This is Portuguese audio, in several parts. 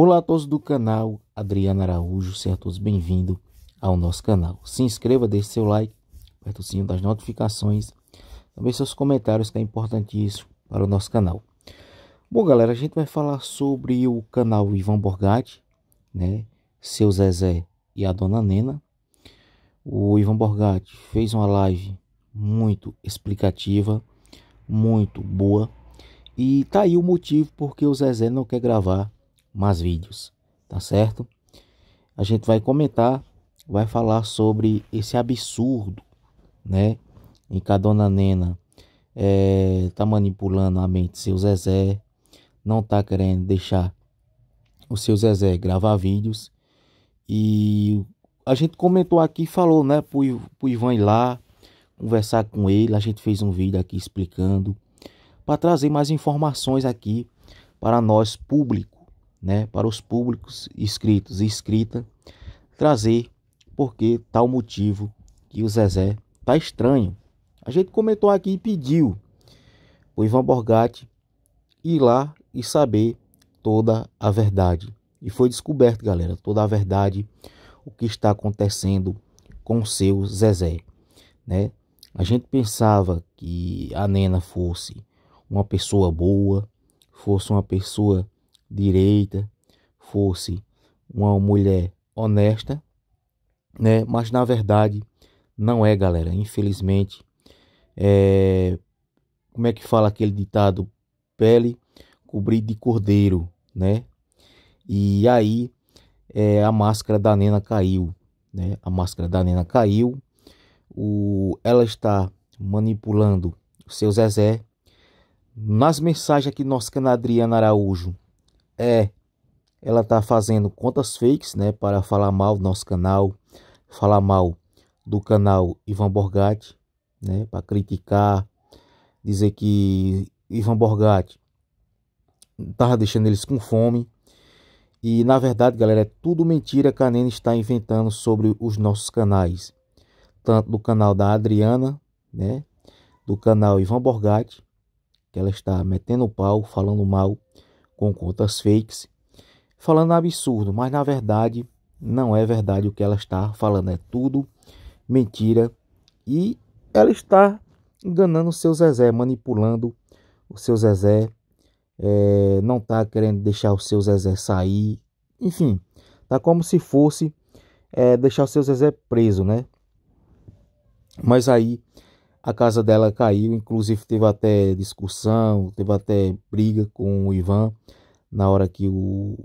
Olá a todos do canal Adriano Araújo, sejam todos bem-vindos ao nosso canal. Se inscreva, deixe seu like, aperta o sininho das notificações, também seus comentários que é importantíssimo para o nosso canal. Bom, galera, a gente vai falar sobre o canal Ivan Borgatti, né? Seu Zezé e a Dona Nena. O Ivan Borgatti fez uma live muito explicativa, muito boa. E tá aí o motivo porque o Zezé não quer gravar mais vídeos, tá certo? A gente vai comentar, vai falar sobre esse absurdo, né? Em que a dona Nena é, tá manipulando a mente seu Zezé, não tá querendo deixar o seu Zezé gravar vídeos. E a gente comentou aqui, falou, né, pro, pro Ivan ir lá, conversar com ele. A gente fez um vídeo aqui explicando, para trazer mais informações aqui para nós, público né, para os públicos inscritos e escrita trazer porque tal motivo que o Zezé tá estranho. A gente comentou aqui e pediu o Ivan Borgatti ir lá e saber toda a verdade. E foi descoberto, galera, toda a verdade, o que está acontecendo com o seu Zezé, né? A gente pensava que a Nena fosse uma pessoa boa, fosse uma pessoa direita, fosse uma mulher honesta, né? Mas na verdade não é, galera. Infelizmente, é... como é que fala aquele ditado? Pele cobrida de cordeiro, né? E aí é, a máscara da Nena caiu, né? A máscara da Nena caiu. O, ela está manipulando o seu Zezé. Nas mensagens aqui do nosso canal Araújo, é ela tá fazendo contas fakes, né, para falar mal do nosso canal, falar mal do canal Ivan Borgatti, né, para criticar, dizer que Ivan Borgatti tava deixando eles com fome. E na verdade, galera, é tudo mentira que a Nena está inventando sobre os nossos canais. Tanto do canal da Adriana, né? Do canal Ivan Borgatti, que ela está metendo o pau, falando mal com contas fakes, falando absurdo, mas na verdade não é verdade o que ela está falando, é tudo mentira e ela está enganando o seu Zezé, manipulando o seu Zezé, é, não está querendo deixar o seu Zezé sair, enfim, tá como se fosse é, deixar o seu Zezé preso, né? Mas aí a casa dela caiu, inclusive teve até discussão, teve até briga com o Ivan na hora que o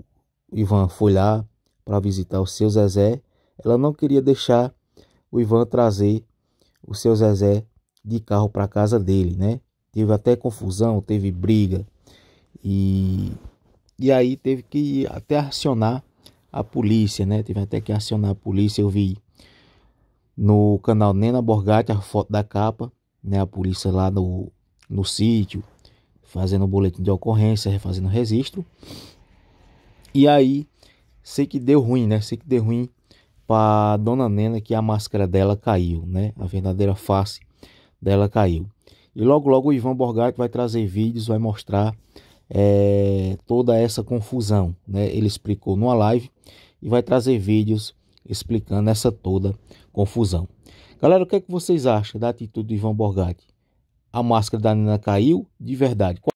Ivan foi lá para visitar o seu Zezé. Ela não queria deixar o Ivan trazer o seu Zezé de carro para casa dele, né? Teve até confusão, teve briga e e aí teve que até acionar a polícia, né? Teve até que acionar a polícia. Eu vi no canal Nena Borgatti a foto da capa né, a polícia lá no, no sítio, fazendo boletim de ocorrência, fazendo registro. E aí, sei que deu ruim, né? Sei que deu ruim para dona Nena que a máscara dela caiu, né? A verdadeira face dela caiu. E logo logo o Ivan Borgatti vai trazer vídeos, vai mostrar é, toda essa confusão, né? Ele explicou numa live e vai trazer vídeos explicando essa toda confusão. Galera, o que, é que vocês acham da atitude do Ivan Borgatti? A máscara da Nina caiu de verdade.